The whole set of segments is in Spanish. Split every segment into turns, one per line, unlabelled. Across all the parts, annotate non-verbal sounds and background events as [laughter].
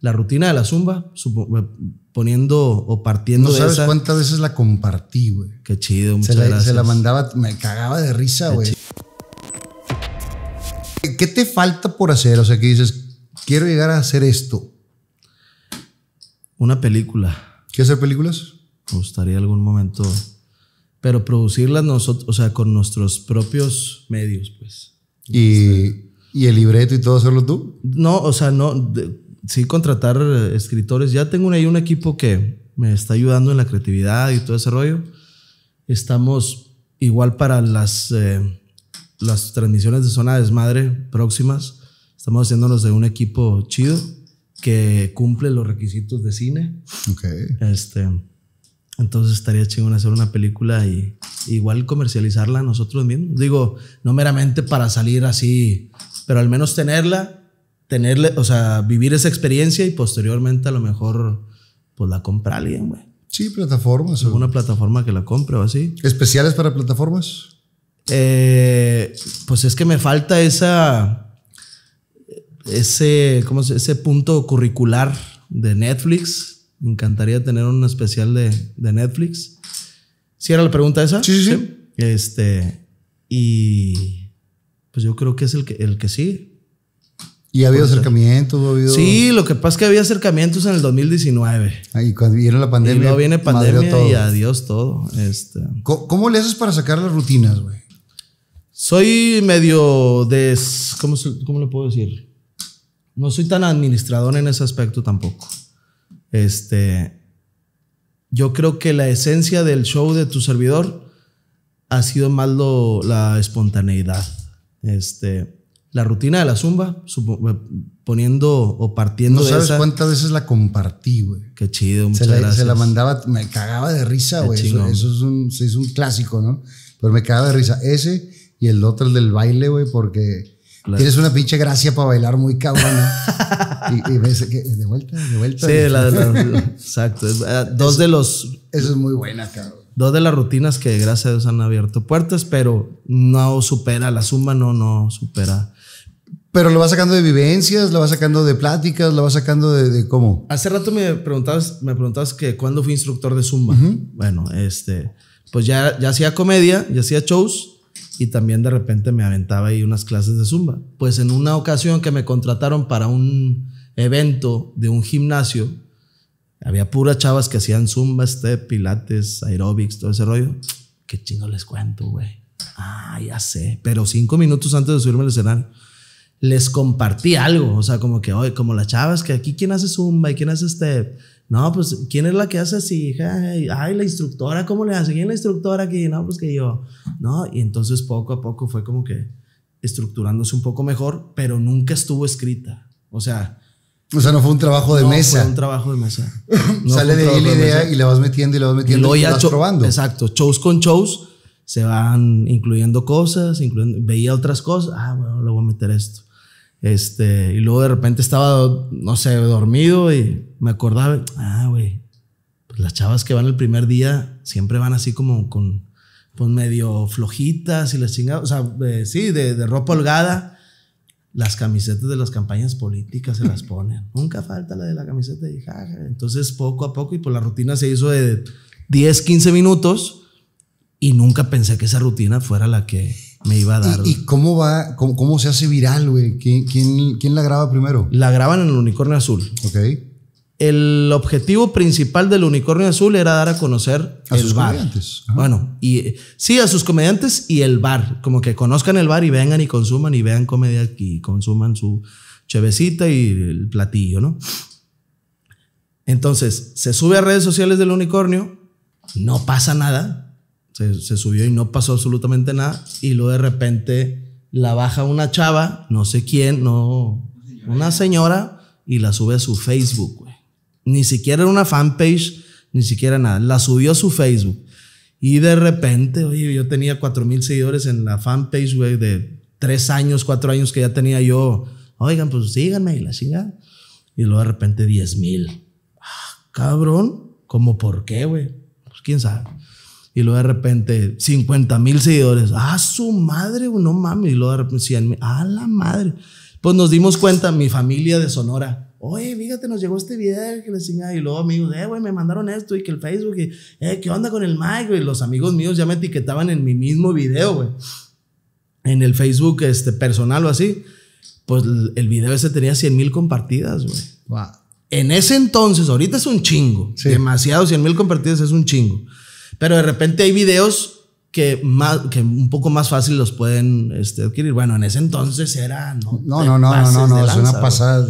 la rutina de la zumba, eh, poniendo o partiendo no sabes cuántas veces la compartí, güey. Qué chido, muchas se la, Se la mandaba, me cagaba de risa, güey.
Qué, te falta por hacer? O sea, que dices, quiero llegar a hacer esto.
Una película. ¿Quieres hacer películas? Me gustaría algún momento, pero producirlas nosotros, o sea, con nuestros propios medios, pues. Y, el libreto y todo hacerlo tú? No, o sea, no sí contratar eh, escritores. Ya tengo ahí un equipo que me está ayudando en la creatividad y todo ese rollo. Estamos igual para las, eh, las transmisiones de zona desmadre próximas. Estamos haciéndonos de un equipo chido que cumple los requisitos de cine. Ok. Este, entonces estaría chingón hacer una película y igual comercializarla nosotros mismos. Digo, no meramente para salir así, pero al menos tenerla tenerle, o sea, vivir esa experiencia y posteriormente a lo mejor, pues la compra alguien, güey. Sí, plataformas. Alguna plataforma que la compre o así. ¿Especiales para plataformas? Eh, pues es que me falta esa. Ese, ¿cómo se, ese punto curricular de Netflix. Me encantaría tener un especial de, Netflix. ¿Sí era la pregunta esa? Sí, sí, sí. Este. Y. Pues yo creo que es el que, el que sí. ¿Y ha habido acercamientos? ¿ha Sí, lo que pasa es que había acercamientos en el 2019. Ah, y cuando viene la pandemia. Y viene pandemia y adiós todo. Este. ¿Cómo, le haces para sacar las rutinas, güey? Soy medio de. ¿Cómo, ¿Cómo le puedo decir? No soy tan administrador en ese aspecto tampoco. Este. Yo creo que la esencia del show de tu servidor ha sido más la espontaneidad. Este la rutina de la zumba, eh, poniendo o partiendo no sabes cuántas veces la compartí, güey. Qué chido, muchas se la, mandaba, me cagaba de risa, güey. Eso, es,
un, clásico, ¿no? Pero me cagaba de risa. Ese y el otro, el del baile, güey, porque tienes una pinche gracia para bailar muy cabrón. y, y, ves que de
vuelta, de vuelta. Sí, la, exacto. Ah, dos de los. Eso es muy buena, cabrón dos de las rutinas que gracias a Dios han abierto puertas, pero no supera la zumba no, no supera
pero lo vas sacando de vivencias, lo vas sacando de pláticas, lo vas sacando de, cómo.
Hace rato me preguntabas, me preguntabas que cuándo fui instructor de Zumba. Bueno, este, pues ya, ya hacía comedia, ya hacía shows y también de repente me aventaba ahí unas clases de Zumba. Pues en una ocasión que me contrataron para un evento de un gimnasio, había puras chavas que hacían Zumba, step, pilates, aeróbics, todo ese rollo. ¿Qué chingo les cuento, güey? Ah, ya sé. Pero cinco minutos antes de subirme al escenario les compartí algo, o sea, como que hoy, como las chavas, que aquí quién hace zumba y quién hace este, no, pues quién es la que hace así, ay, la instructora, ¿cómo le hace? ¿Quién es la instructora aquí? No, pues que yo, ¿no? Y entonces poco a poco fue como que estructurándose un poco mejor, pero nunca estuvo escrita, o sea... O sea, no fue un trabajo de no, mesa. Fue un trabajo de mesa. [laughs] Sale de ahí la idea y la vas metiendo y la vas metiendo y, la vas probando. Exacto, shows con shows se van incluyendo cosas, incluyendo, veía otras cosas, ah, bueno, le voy a meter esto este, y luego de repente estaba, no sé, dormido y me acordaba, ah, güey, pues las chavas que van el primer día siempre van así como con, pues medio flojitas y las chingadas, o sea, sí, de, de, ropa holgada. Las camisetas de las campañas políticas se las ponen. Nunca falta la de la camiseta. y Entonces, poco a poco, y por pues la rutina se hizo de 10, 15 minutos. Y nunca pensé que esa rutina fuera la que me iba a dar. ¿Y, cómo va, cómo, se hace viral, güey? ¿Quién, ¿Quién, la graba primero? La graban en el Unicornio Azul. Ok. El objetivo principal del Unicornio Azul era dar a conocer a sus comediantes. Bueno, y eh, sí, a sus comediantes y el bar. Como que conozcan el bar y vengan y consuman y vean comedia y consuman su chevecita y el platillo, ¿no? Entonces, se sube a redes sociales del Unicornio, no pasa nada, se, subió y no pasó absolutamente nada. Y luego de repente la baja una chava, no sé quién, no, una señora, y la sube a su Facebook, güey. Ni siquiera era una fanpage, ni siquiera nada. La subió a su Facebook. Y de repente, oye, yo tenía 4 mil seguidores en la fanpage, güey, de 3 años, 4 años que ya tenía yo. Oigan, pues síganme y la sigan Y luego de repente 10.000 mil. Ah, cabrón, ¿cómo por qué, güey? Pues quién sabe. Y luego de repente, 50 mil seguidores. ¡Ah, su madre! No mames. Y luego de repente, ¡Ah, la madre! Pues nos dimos cuenta, mi familia de Sonora. Oye, fíjate, nos llegó este video que le Y luego amigos, eh, güey, me mandaron esto y que el Facebook, eh, ¿qué onda con el Mike? Y los amigos míos ya me etiquetaban en mi mismo video, güey. En el Facebook este, personal o así. Pues el video ese tenía 100 mil compartidas, güey. En ese entonces, ahorita es un chingo. Demasiado, 100 mil compartidas es un chingo. Pero de repente hay videos que, más, que un poco más fácil los pueden este, adquirir. Bueno, en ese entonces era. No, no, no, no, no, no, no es una pasada.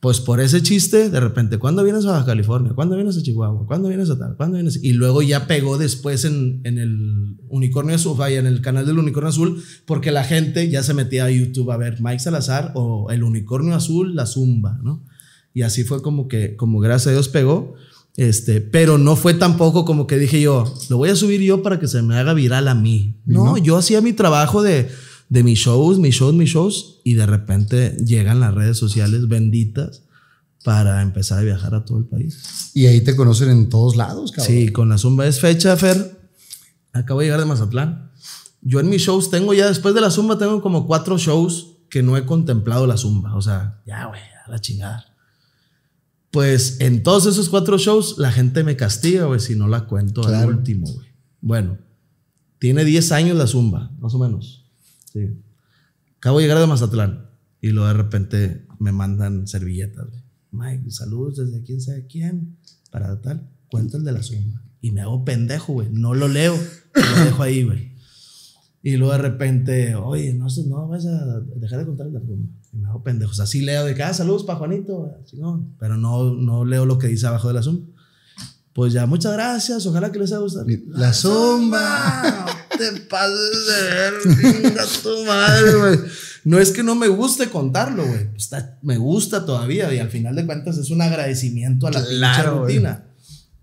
Pues por ese chiste, de repente, ¿cuándo vienes a Baja California? ¿Cuándo vienes a Chihuahua? ¿Cuándo vienes a tal? ¿Cuándo vienes? Y luego ya pegó después en, en el Unicornio Azul, en el canal del Unicornio Azul, porque la gente ya se metía a YouTube a ver Mike Salazar o el Unicornio Azul, la Zumba, ¿no? Y así fue como que, como gracias a Dios pegó. Este, pero no fue tampoco como que dije yo, lo voy a subir yo para que se me haga viral a mí. No, yo hacía mi trabajo de, de mis shows, mis shows, mis shows, y de repente llegan las redes sociales benditas para empezar a viajar a todo el país. Y ahí te conocen en todos lados, cabrón. Sí, con la Zumba es fecha, Fer. Acabo de llegar de Mazatlán. Yo en mis shows tengo ya, después de la Zumba, tengo como cuatro shows que no he contemplado la Zumba. O sea, ya, güey, a la chingada. Pues en todos esos cuatro shows, la gente me castiga, güey, si no la cuento al último, güey. Bueno, tiene 10 años la zumba, más o menos. Sí. Acabo de llegar de Mazatlán y luego de repente me mandan servilletas, güey. Mike, saludos desde quién sabe quién, para tal. Cuento el de la zumba. Y me hago pendejo, güey. No lo leo, lo dejo ahí, güey. Y luego de repente, oye, no sé, no vas a dejar de contar la zumba me hago pendejo. así leo de casa. Ah, saludos para Juanito. Ah, pero no, no leo lo que dice abajo de la Zoom. Pues ya, muchas gracias. Ojalá que les haya gustado. ¡La Zumba! te pases de ver, venga tu madre, güey. No es que no me guste contarlo, güey. me gusta todavía y al final de cuentas es un agradecimiento a la claro, rutina.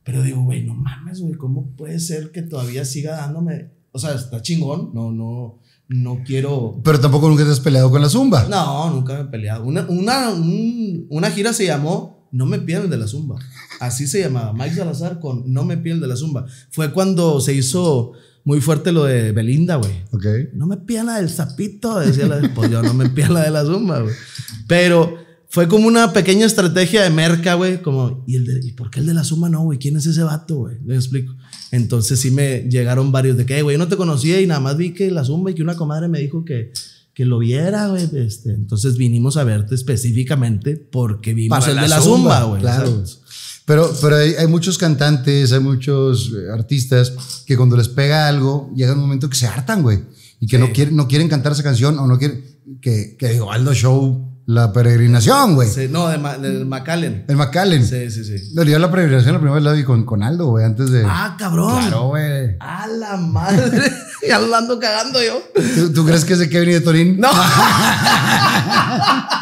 Pero digo, güey, no mames, güey, ¿cómo puede ser que todavía siga dándome? O sea, está chingón, no, no, no quiero. Pero tampoco nunca
te has peleado con la zumba. No,
nunca me he peleado. Una, una, gira se llamó No me piden el de la zumba. Así se llamaba. Mike Salazar con No me piden el de la zumba. Fue cuando se hizo muy fuerte lo de Belinda, güey. Ok. No me piden la del zapito. decía la. pues yo no me piden la de la zumba, güey. Pero fue como una pequeña estrategia de merca, güey. Como, ¿y, el de, ¿y por qué el de la suma no, güey? ¿Quién es ese vato, güey? Le explico. Entonces sí me llegaron varios de que, güey, yo no te conocía y nada más vi que la Zumba y que una comadre me dijo que, que lo viera, güey. Este, entonces vinimos a verte específicamente porque vimos la de la zumba, güey. Claro.
Pero, pero hay, muchos cantantes, hay muchos eh, artistas que cuando les pega algo, llega un momento que se hartan, güey. Y que no, quieren, no quieren cantar esa canción o no quieren. Que, que digo, Aldo Show la peregrinación, güey. Sí,
no, del de El McAllen. Sí, sí, sí.
Le yo la peregrinación la primera vez la vi con, con Aldo, güey, antes de. Ah, cabrón. Claro,
güey. A la madre. [laughs] ya lo ando cagando yo.
¿Tú, ¿Tú, crees que es de Kevin y de Torín? No.
[laughs]